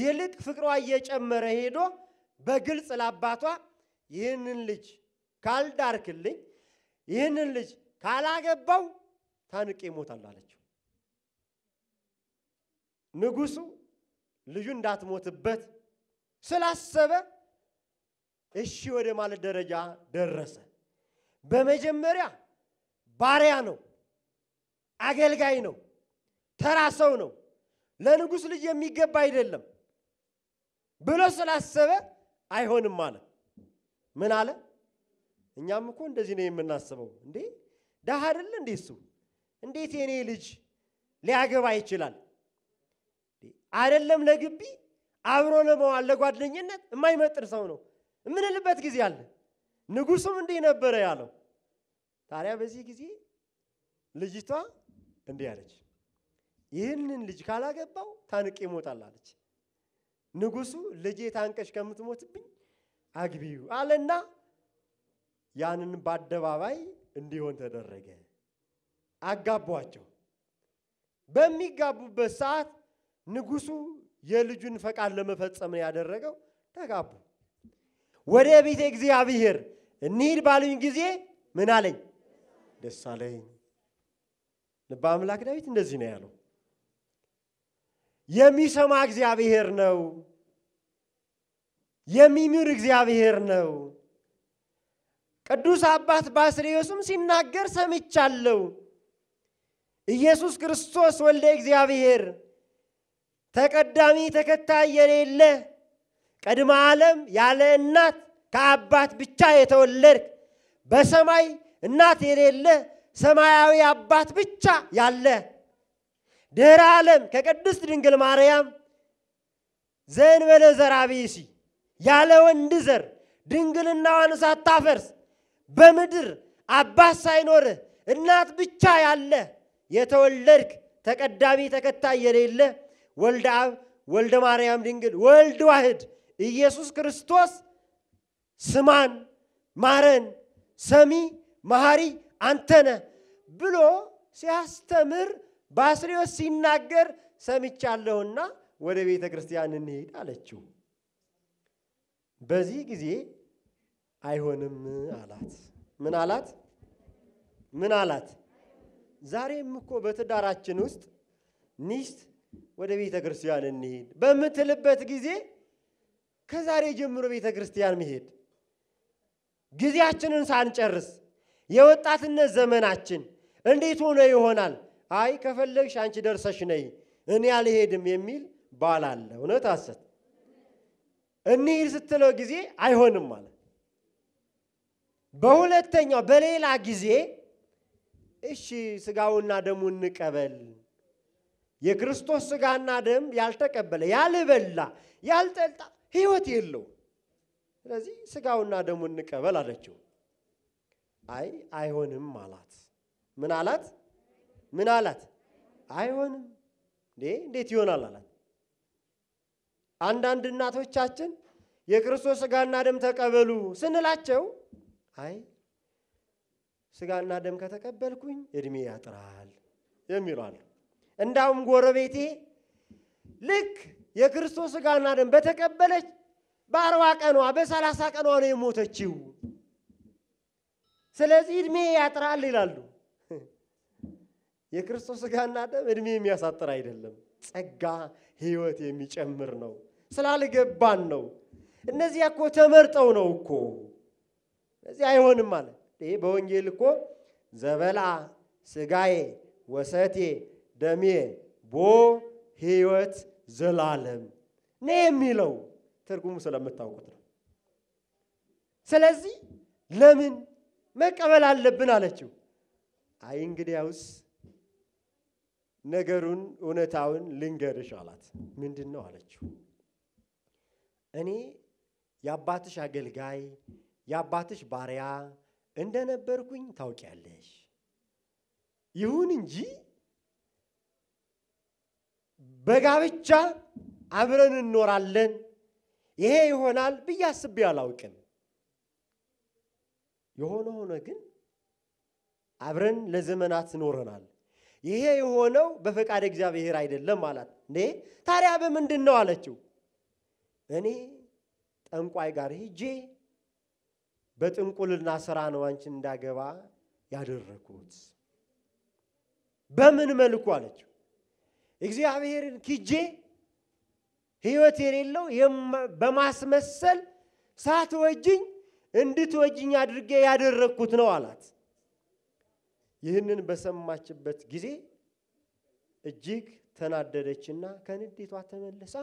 ይልቅ ፍቅሯ እየጨመረ ሄዶ በግልጽ ለአባቷ ይህንን ልጅ ካልዳርክልኝ፣ ይህንን ልጅ ካላገባው ታንቄ እሞታለሁ አለችው። ንጉሱ ልጁ እንዳትሞትበት ስላሰበ እሺ ወደ ማለት ደረጃ ደረሰ። በመጀመሪያ ባሪያ ነው፣ አገልጋይ ነው፣ ተራ ሰው ነው። ለንጉሥ ልጅ የሚገባ አይደለም ብሎ ስላሰበ አይሆንም አለ። ምን አለ? እኛም እኮ እንደዚህ ነው የምናስበው። እንዴ ዳህ አይደለ እንዴ እሱ? እንዴት የኔ ልጅ ሊያገባ ይችላል? አይደለም ለግቢ አብሮ ለመዋል ለጓደኝነት የማይመጥን ሰው ነው የምንልበት ጊዜ አለ። ንጉሱም እንዲህ ነበረ ያለው። ታዲያ በዚህ ጊዜ ልጅቷ እንዲህ አለች። ይህንን ልጅ ካላገባው ታንቅ ይሞታል አለች። ንጉሱ ልጄ ታንቀሽ ከምትሞትብኝ አግቢው አለና ያንን በአደባባይ እንዲሆን ተደረገ። አጋቧቸው። በሚጋቡበት ሰዓት ንጉሱ የልጁን ፈቃድ ለመፈጸም ያደረገው ተጋቡ። ወደ ቤተ እግዚአብሔር እንሂድ ባሉኝ ጊዜ ምን አለኝ? ደስ አለኝ። ልበ አምላክ ዳዊት እንደዚህ ነው ያለው። የሚሰማ እግዚአብሔር ነው። የሚምር እግዚአብሔር ነው። ቅዱስ አባት ባስልዮስም ሲናገር ሰምቻለሁ። ኢየሱስ ክርስቶስ ወልደ እግዚአብሔር ተቀዳሚ ተከታይ የሌለ ቅድመ ዓለም ያለ እናት ከአባት ብቻ የተወለድክ በሰማይ እናት የሌለ ሰማያዊ አባት ብቻ ያለ ድህረ ዓለም ከቅድስት ድንግል ማርያም ዘእንበለ ዘርአ ብእሲ ያለ ወንድ ዘር ድንግልናዋን ሳታፈርስ በምድር አባት ሳይኖርህ እናት ብቻ ያለ የተወለድክ ተቀዳሚ ተከታይ የሌለ ወልደ አብ ወልደ ማርያም ድንግል ወልድ ዋህድ ኢየሱስ ክርስቶስ ስማን ማረን ሰሚ መሐሪ አንተነ ብሎ ሲያስተምር ባስልዮስ ሲናገር ሰምቻለሁና ወደ ቤተ ክርስቲያን እንሄድ አለችው። በዚህ ጊዜ አይሆንም አላት። ምን አላት? ምን አላት? ዛሬም እኮ በትዳራችን ውስጥ ሚስት ወደ ቤተ ክርስቲያን እንሄድ በምትልበት ጊዜ ከዛሬ ጀምሮ ቤተ ክርስቲያን መሄድ ጊዜያችንን ሳንጨርስ የወጣትነት ዘመናችን እንዴት ሆኖ ይሆናል? አይ ከፈለግሽ አንቺ ደርሰሽ ነይ እኔ አልሄድም የሚል ባል አለ። እውነት አሰት እንሂድ ስትለው ጊዜ አይሆንም ማለት በሁለተኛው በሌላ ጊዜ እሺ ስጋውና ደሙ እንቀበል የክርስቶስ ስጋና ደም ያልተቀበለ ያልበላ ያልጠጣ ህይወት የለው። ስለዚህ ስጋውና ደሙ እንቀበል አለችው። አይ አይሆንም አላት። ምን አላት? ምን አላት? አይሆንም እንዴ እንዴት ይሆናል አላት። አንዳንድ እናቶቻችን የክርስቶስ ስጋና ደም ተቀበሉ ስንላቸው አይ ስጋና ደም ከተቀበልኩኝ እድሜ ያጥራል የሚሏል። እንዳውም ጎረቤቴ ልክ የክርስቶስ ስጋና ደም በተቀበለች በአርባ ቀኗ በሰላሳ ቀኗ ነው የሞተችው። ስለዚህ እድሜ ያጥራል ይላሉ። የክርስቶስ ሥጋና ደም እድሜ የሚያሳጥር አይደለም፣ ጸጋ ህይወት የሚጨምር ነው። ስላልገባን ነው። እነዚያ እኮ ተመርጠው ነው እኮ እዚህ አይሆንም አለ። ይሄ በወንጌል እኮ ዘበላ ስጋዬ ወሰቴ ደሜ ቦ ህይወት ዘላለም ኔ የሚለው ትርጉሙ ስለምታውቁት ነው። ስለዚህ ለምን መቀበል አለብን አለችው። አይ እንግዲያውስ ነገሩን እውነታውን ልንገርሽ አላት። ምንድን ነው አለችው። እኔ የአባትሽ አገልጋይ የአባትሽ ባሪያ እንደነበርኩኝ ታውቂያለሽ። ይሁን እንጂ በጋብቻ አብረን እንኖራለን፣ ይሄ ይሆናል ብዬ አስቤ አላውቅም። የሆነ ሆነ ግን አብረን ለዘመናት ኖረናል። ይሄ የሆነው በፈቃድ እግዚአብሔር አይደለም አላት። እንዴ ታዲያ በምንድን ነው አለችው። እኔ ጠንቋይ ጋር ሄጄ በጥንቁልና ስራ ነው አንቺን እንዳገባ ያደረኩት። በምን መልኩ አለችው። እግዚአብሔርን ኪጄ ህይወት የሌለው በማስመሰል ሳትወጅኝ እንድትወጅኝ አድርጌ ያደረግኩት ነው አላት። ይህንን በሰማችበት ጊዜ እጅግ ተናደደችና ከንዴቷ ተመልሳ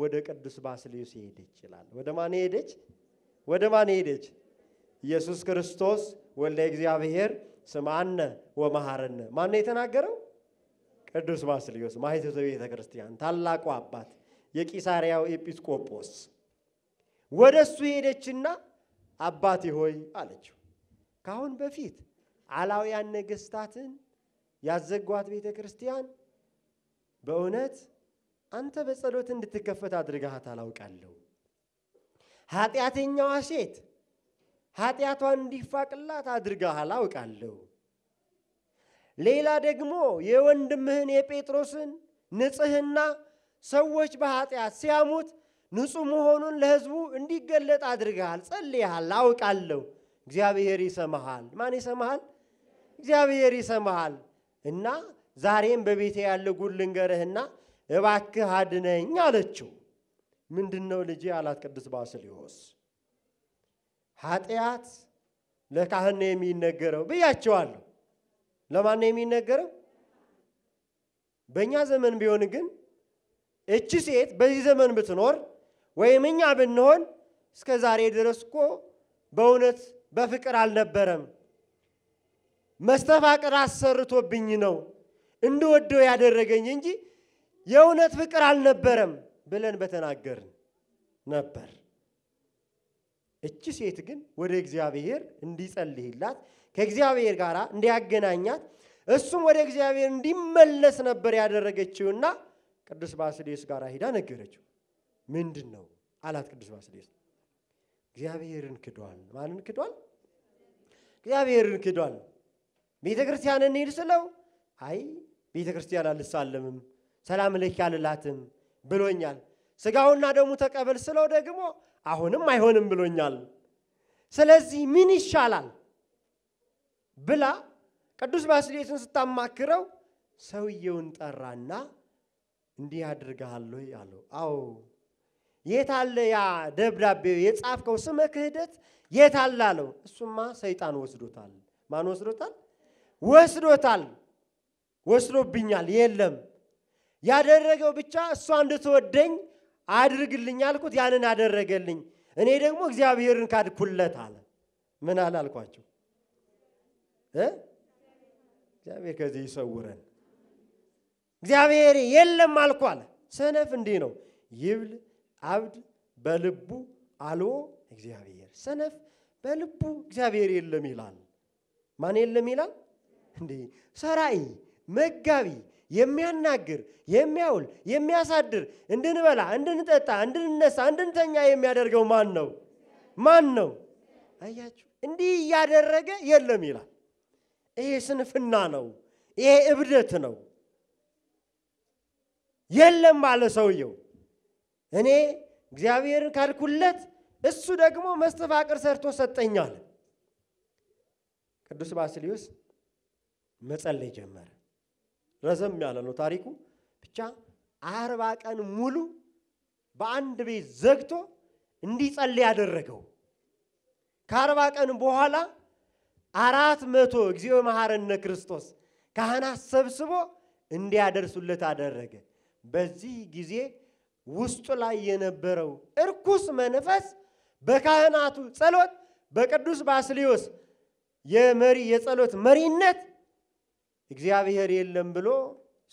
ወደ ቅዱስ ባስልዮስ ሄደች ይላል። ወደ ማን ሄደች? ወደ ማን ሄደች? ኢየሱስ ክርስቶስ ወልደ እግዚአብሔር ስምዐነ ወመሐረነ። ማን ነው የተናገረው? ቅዱስ ባስልዮስ ማኅተተ ቤተ ክርስቲያን ታላቁ አባት የቂሳሪያው ኤጲስቆጶስ ወደ እሱ ሄደችና አባቴ ሆይ አለችው። ከአሁን በፊት አላውያን ነገስታትን ያዘጓት ቤተ ክርስቲያን በእውነት አንተ በጸሎት እንድትከፈት አድርገሃት አላውቃለሁ። ኃጢአተኛዋ ሴት ኃጢአቷን እንዲፋቅላት አድርጋሃል አውቃለሁ። ሌላ ደግሞ የወንድምህን የጴጥሮስን ንጽህና ሰዎች በኃጢአት ሲያሙት ንጹህ መሆኑን ለሕዝቡ እንዲገለጥ አድርገሃል፣ ጸልያሃል፣ አውቃለሁ። እግዚአብሔር ይሰማሃል። ማን ይሰማሃል? እግዚአብሔር ይሰማሃል እና ዛሬም በቤቴ ያለ ጉድ ልንገርህና እባክህ አድነኝ አለችው። ምንድን ነው ልጅ አላት ቅዱስ ባስልዮስ። ኃጢአት ለካህን ነው የሚነገረው ብያቸዋለሁ። ለማን ነው የሚነገረው? በእኛ ዘመን ቢሆን ግን እቺ ሴት በዚህ ዘመን ብትኖር ወይም እኛ ብንሆን እስከ ዛሬ ድረስ እኮ በእውነት በፍቅር አልነበረም። መስተፋቅር አሰርቶብኝ ነው እንደወደው ያደረገኝ እንጂ የእውነት ፍቅር አልነበረም ብለን በተናገርን ነበር። እቺ ሴት ግን ወደ እግዚአብሔር እንዲጸልይላት ከእግዚአብሔር ጋር እንዲያገናኛት እሱም ወደ እግዚአብሔር እንዲመለስ ነበር ያደረገችውና ቅዱስ ባስሌስ ጋር ሂዳ ነገረችው። ምንድን ነው አላት ቅዱስ ባስሌስ። እግዚአብሔርን ክዷል። ማንን ክዷል? እግዚአብሔርን ክዷል። ቤተ ክርስቲያን እንሄድ ስለው አይ ቤተ ክርስቲያን አልሳለምም ሰላም ልክ አልላትም ብሎኛል። ስጋውና ደሙ ተቀበል ስለው ደግሞ አሁንም አይሆንም ብሎኛል። ስለዚህ ምን ይሻላል ብላ ቅዱስ ባስሌትን ስታማክረው ሰውየውን ጠራና እንዲህ አድርገሃል አለው። አዎ የት አለ ያ ደብዳቤው የጻፍከው ስመ ክህደት የት አለ አለው። እሱማ ሰይጣን ወስዶታል። ማን ወስዶታል? ወስዶታል፣ ወስዶብኛል። የለም ያደረገው ብቻ እሷ እንድትወደኝ አድርግልኝ አልኩት፣ ያንን አደረገልኝ። እኔ ደግሞ እግዚአብሔርን ካድኩለት አለ። ምን አላልኳቸው? እግዚአብሔር ከዚህ ይሰውረን። እግዚአብሔር የለም አልኩ አለ። ሰነፍ እንዲህ ነው፣ ይብል አብድ በልቡ አልዎ እግዚአብሔር። ሰነፍ በልቡ እግዚአብሔር የለም ይላል። ማን የለም ይላል? እንዴ ሰራይ መጋቢ የሚያናግር የሚያውል የሚያሳድር እንድንበላ እንድንጠጣ እንድንነሳ እንድንተኛ የሚያደርገው ማን ነው ማን ነው አያችሁ እንዲህ እያደረገ የለም ይላል ይሄ ስንፍና ነው ይሄ እብደት ነው የለም ባለ ሰውየው እኔ እግዚአብሔርን ካልኩለት እሱ ደግሞ መስተፋቅር ሰርቶ ሰጠኛል ቅዱስ ባስሊዮስ መጸለይ ጀመረ። ረዘም ያለ ነው ታሪኩ። ብቻ አርባ ቀን ሙሉ በአንድ ቤት ዘግቶ እንዲጸልይ ያደረገው ከአርባ ቀን በኋላ አራት መቶ እግዚኦ መሐረነ ክርስቶስ ካህናት ሰብስቦ እንዲያደርሱለት አደረገ። በዚህ ጊዜ ውስጡ ላይ የነበረው እርኩስ መንፈስ በካህናቱ ጸሎት፣ በቅዱስ ባስሊዮስ የመሪ የጸሎት መሪነት እግዚአብሔር የለም ብሎ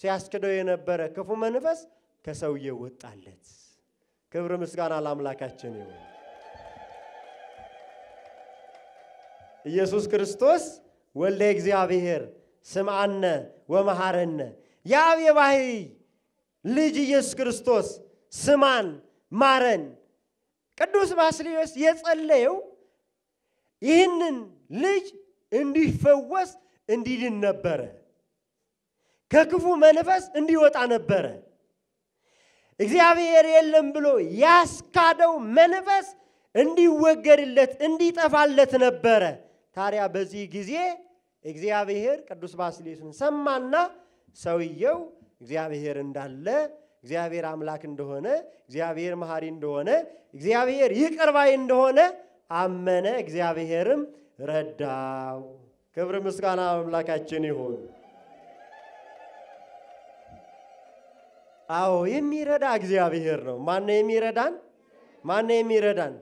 ሲያስክደው የነበረ ክፉ መንፈስ ከሰውዬ ወጣለት። ክብር ምስጋና ለአምላካችን ይሁን። ኢየሱስ ክርስቶስ ወልደ እግዚአብሔር ስምአነ ወመሐረነ የአብ የባሕሪ ልጅ ኢየሱስ ክርስቶስ ስማን ማረን። ቅዱስ ባስልዮስ የጸለየው ይህንን ልጅ እንዲፈወስ እንዲድን ነበረ። ከክፉ መንፈስ እንዲወጣ ነበረ። እግዚአብሔር የለም ብሎ ያስካደው መንፈስ እንዲወገድለት እንዲጠፋለት ነበረ። ታዲያ በዚህ ጊዜ እግዚአብሔር ቅዱስ ባስሌቱን ሰማና ሰውየው እግዚአብሔር እንዳለ እግዚአብሔር አምላክ እንደሆነ እግዚአብሔር መሐሪ እንደሆነ እግዚአብሔር ይቅር ባይ እንደሆነ አመነ። እግዚአብሔርም ረዳው። ክብር ምስጋና አምላካችን ይሁን። አዎ የሚረዳ እግዚአብሔር ነው። ማን የሚረዳን? ማን የሚረዳን?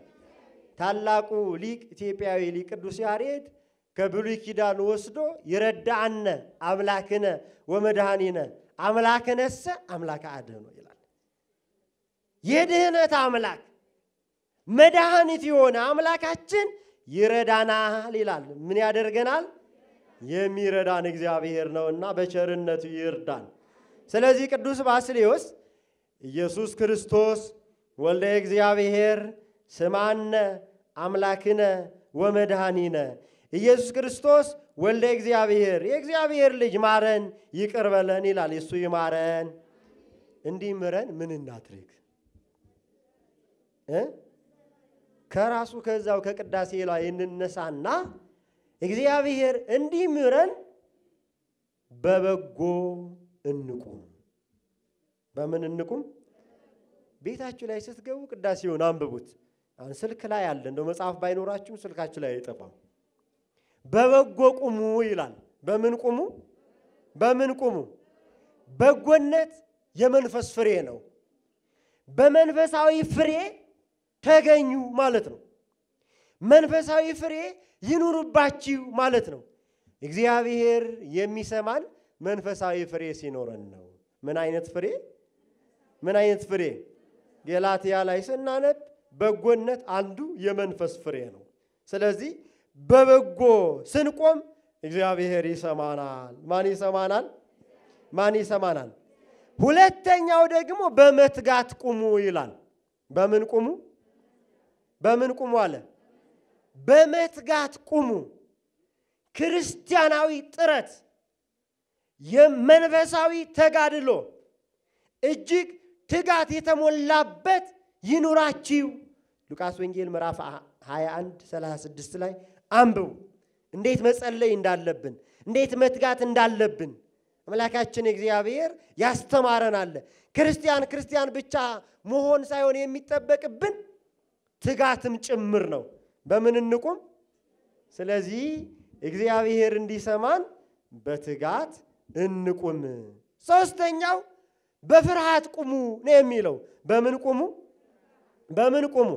ታላቁ ሊቅ ኢትዮጵያዊ ሊቅ ቅዱስ ያሬድ ከብሉይ ኪዳን ወስዶ ይረዳአነ አምላክነ ወመድኃኒነ አምላክነሰ አምላክ አድኅኖ ይላል። የድህነት አምላክ መድኃኒት የሆነ አምላካችን ይረዳናል ይላል። ምን ያደርገናል? የሚረዳን እግዚአብሔር ነውና በቸርነቱ ይርዳን። ስለዚህ ቅዱስ ባስሌዎስ ኢየሱስ ክርስቶስ ወልደ እግዚአብሔር ስማነ አምላክነ ወመድኃኒነ ኢየሱስ ክርስቶስ ወልደ እግዚአብሔር የእግዚአብሔር ልጅ ማረን ይቅር በለን ይላል። የእሱ ይማረን። እንዲህ ምረን ምን እናድርግ? ከራሱ ከዛው ከቅዳሴ ላ እንነሳና እግዚአብሔር እንዲህ ምረን በበጎ እንቁም። በምን እንቁም? ቤታችሁ ላይ ስትገቡ ቅዳሴውን አንብቡት። አሁን ስልክ ላይ አለ። እንደው መጽሐፍ ባይኖራችሁም ስልካችሁ ላይ አይጠፋም። በበጎ ቁሙ ይላል። በምን ቁሙ? በምን ቁሙ? በጎነት የመንፈስ ፍሬ ነው። በመንፈሳዊ ፍሬ ተገኙ ማለት ነው። መንፈሳዊ ፍሬ ይኑርባችሁ ማለት ነው። እግዚአብሔር የሚሰማን መንፈሳዊ ፍሬ ሲኖረን ነው። ምን አይነት ፍሬ? ምን አይነት ፍሬ? ገላትያ ላይ ስናነብ በጎነት አንዱ የመንፈስ ፍሬ ነው። ስለዚህ በበጎ ስንቆም እግዚአብሔር ይሰማናል። ማን ይሰማናል? ማን ይሰማናል? ሁለተኛው ደግሞ በመትጋት ቁሙ ይላል። በምን ቁሙ? በምን ቁሙ አለ? በመትጋት ቁሙ። ክርስቲያናዊ ጥረት የመንፈሳዊ ተጋድሎ እጅግ ትጋት የተሞላበት ይኑራችሁ። ሉቃስ ወንጌል ምዕራፍ 21 36 ላይ አንብቡ። እንዴት መጸለይ እንዳለብን፣ እንዴት መትጋት እንዳለብን አምላካችን እግዚአብሔር ያስተማረናል። ክርስቲያን ክርስቲያን ብቻ መሆን ሳይሆን የሚጠበቅብን ትጋትም ጭምር ነው። በምን እንቁም? ስለዚህ እግዚአብሔር እንዲሰማን በትጋት እንቁም። ሶስተኛው በፍርሃት ቁሙ ነው የሚለው። በምን ቁሙ? በምን ቁሙ?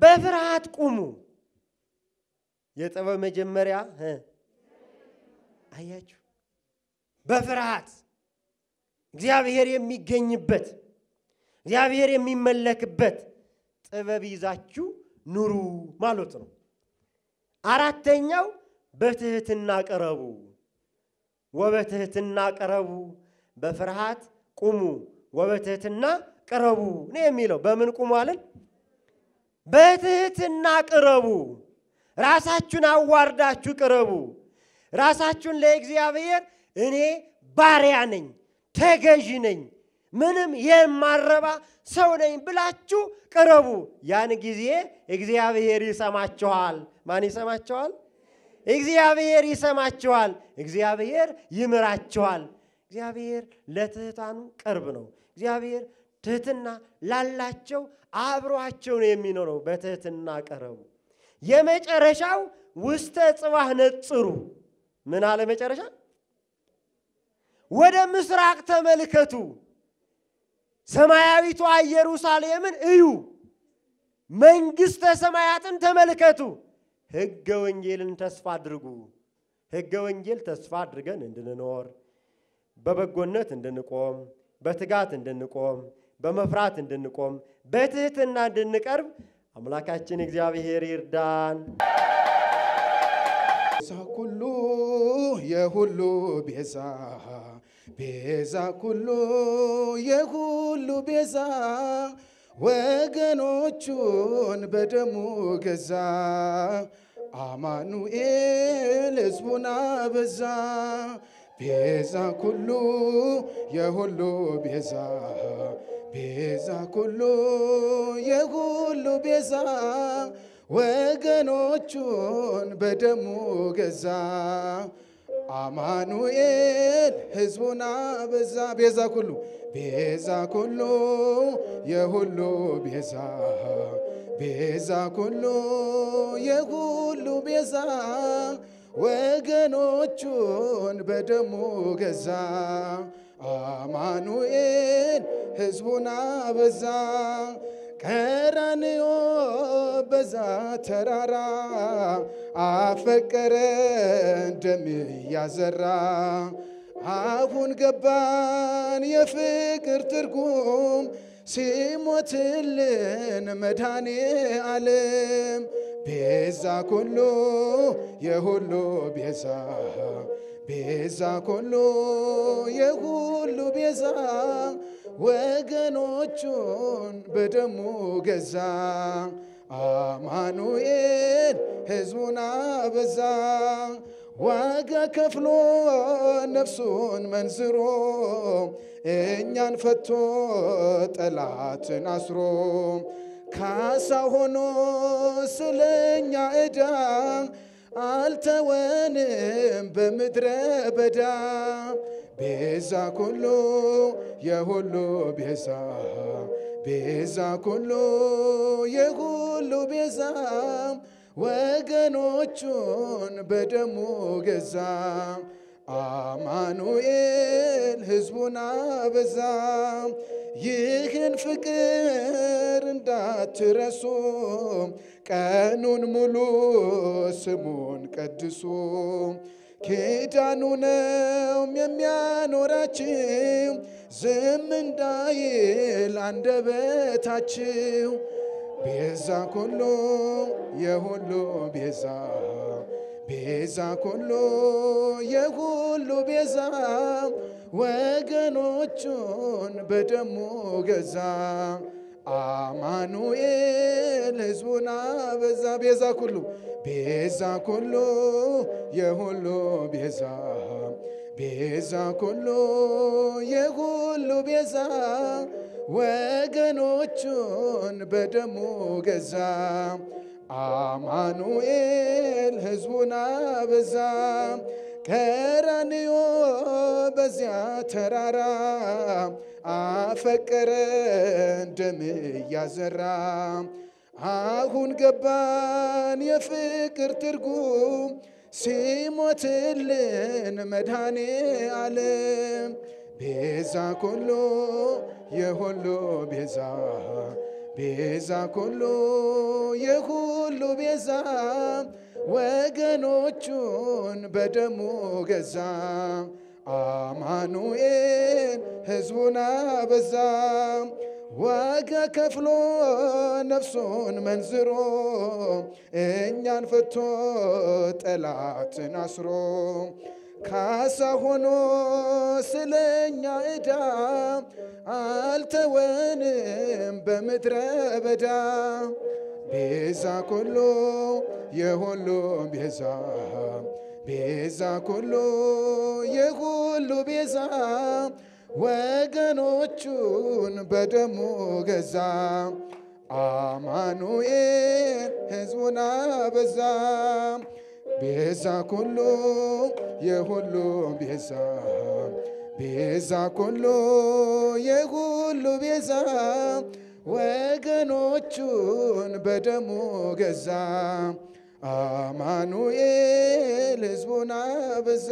በፍርሃት ቁሙ። የጥበብ መጀመሪያ አያችሁ፣ በፍርሃት እግዚአብሔር የሚገኝበት እግዚአብሔር የሚመለክበት ጥበብ ይዛችሁ ኑሩ ማለት ነው። አራተኛው በትህትና ቀረቡ ወበትህትና ቅረቡ፣ በፍርሃት ቁሙ፣ ወበትህትና ቅረቡ ነው የሚለው። በምን ቁሙ አለን? በትህትና ቅረቡ። ራሳችሁን አዋርዳችሁ ቅረቡ። ራሳችሁን ለእግዚአብሔር እኔ ባሪያ ነኝ፣ ተገዥ ነኝ፣ ምንም የማረባ ሰው ነኝ ብላችሁ ቅረቡ። ያን ጊዜ እግዚአብሔር ይሰማችኋል። ማን ይሰማችኋል? እግዚአብሔር ይሰማችኋል፣ እግዚአብሔር ይምራችኋል። እግዚአብሔር ለትህታኑ ቅርብ ነው። እግዚአብሔር ትህትና ላላቸው አብሯቸው ነው የሚኖረው። በትህትና ቀረቡ። የመጨረሻው ውስተ ጽባህ ነጽሩ ምን አለ መጨረሻ? ወደ ምስራቅ ተመልከቱ፣ ሰማያዊቷ ኢየሩሳሌምን እዩ፣ መንግሥተ ሰማያትን ተመልከቱ። ሕገ ወንጌልን ተስፋ አድርጉ። ሕገ ወንጌል ተስፋ አድርገን እንድንኖር፣ በበጎነት እንድንቆም፣ በትጋት እንድንቆም፣ በመፍራት እንድንቆም፣ በትህትና እንድንቀርብ አምላካችን እግዚአብሔር ይርዳን። ቤዛ ኩሉ የሁሉ ቤዛ ቤዛ ኩሉ የሁሉ ቤዛ ወገኖቹን በደሙ ገዛ። አማኑኤል ሕዝቡን አበዛ። ቤዛ ኩሉ የሁሉ ቤዛ ቤዛ ኩሉ የሁሉ ቤዛ ወገኖቹን በደሙ ገዛ። አማኑኤል ሕዝቡን አበዛ። ቤዛ ኩሉ ቤዛ ኩሉ የሁሉ ቤዛ ቤዛ ኩሉ የሁሉ ቤዛ ወገኖቹን በደሙ ገዛ አማኑኤል ሕዝቡን አበዛ ቀራንዮ በዛ ተራራ አፈቀረ እንደሚያዘራ ። አሁን ገባን የፍቅር ትርጉም ሲሞትልን መድኃኔ ዓለም ቤዛ ኩሉ የሁሉ ቤዛ ቤዛ ኩሉ የሁሉ ቤዛ ወገኖቹን በደሙ ገዛ። አማኑኤል ሕዝቡን አበዛ። ዋጋ ከፍሎ ነፍሱን መንዝሮ እኛን ፈቶ ጠላትን አስሮ ካሳ ሆኖ ስለኛ ዕዳ አልተወንም በምድረ በዳ ቤዛ ኩሉ የሁሉ ቤዛ ቤዛ ኩሉ የሁሉ ቤዛ ወገኖቹን በደሙ ገዛ። አማኑኤል ሕዝቡን አበዛ። ይህን ፍቅር እንዳትረሱ፣ ቀኑን ሙሉ ስሙን ቀድሱ። ኪዳኑ ነው የሚያኖራችው፣ ዝም እንዳይል አንደበታችው ቤዛ ኩሉ የሁሉ ቤዛ ቤዛ ኩሉ የሁሉ ቤዛ ወገኖቹን በደሙ ገዛ። አማኑኤል ሕዝቡን አበዛ። ቤዛ ኩሉ ቤዛ ኩሉ የሁሉ ቤዛ ቤዛ ኩሉ የሁሉ ቤዛ ወገኖቹን በደሙ ገዛ። አማኑኤል ሕዝቡን አበዛ። ቀራንዮ በዚያ ተራራ አፈቀረ ደም እያዘራ። አሁን ገባን የፍቅር ትርጉም ሲሞትልን መድኃኔ ዓለም ቤዛ ኮሎ የሁሉ ቤዛ ቤዛ ኮሎ የሁሉ ቤዛ ወገኖቹን በደሙ ገዛ። አማኑኤል ሕዝቡን አበዛ። ዋጋ ከፍሎ ነፍሱን መንዝሮ እኛን ፈቶ ጠላትን አስሮ ካሳ ሆኖ ስለኛ እዳ አልተወንም በምድረ በዳ ቤዛ ኩሉ የሁሉ ቤዛ ቤዛ ኩሉ የሁሉ ቤዛ ወገኖቹን በደሙ ገዛ። አማኑኤል ሕዝቡን አበዛ። ቤዛ ኩሉ የሁሉ ቤዛ ቤዛ ኩሉ የሁሉ ቤዛ ወገኖቹን በደሙ ገዛ አማኑኤል ሕዝቡን አበዛ።